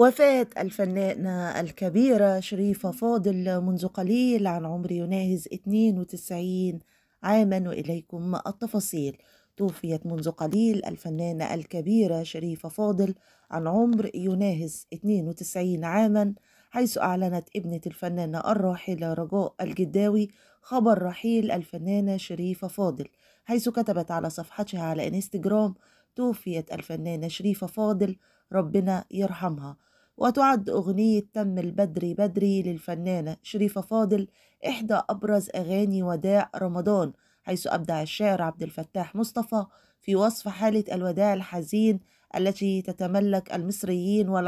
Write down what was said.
وفاة الفنانة الكبيرة شريفة فاضل منذ قليل عن عمر يناهز 92 عاما وإليكم التفاصيل توفيت منذ قليل الفنانة الكبيرة شريفة فاضل عن عمر يناهز 92 عاما حيث أعلنت ابنة الفنانة الراحلة رجاء الجداوي خبر رحيل الفنانة شريفة فاضل حيث كتبت على صفحتها على انستجرام توفيت الفنانة شريفة فاضل ربنا يرحمها وتعد أغنية تم البدري بدري للفنانة شريفة فاضل إحدى أبرز أغاني وداع رمضان حيث أبدع الشاعر عبد الفتاح مصطفى في وصف حالة الوداع الحزين التي تتملك المصريين والعرب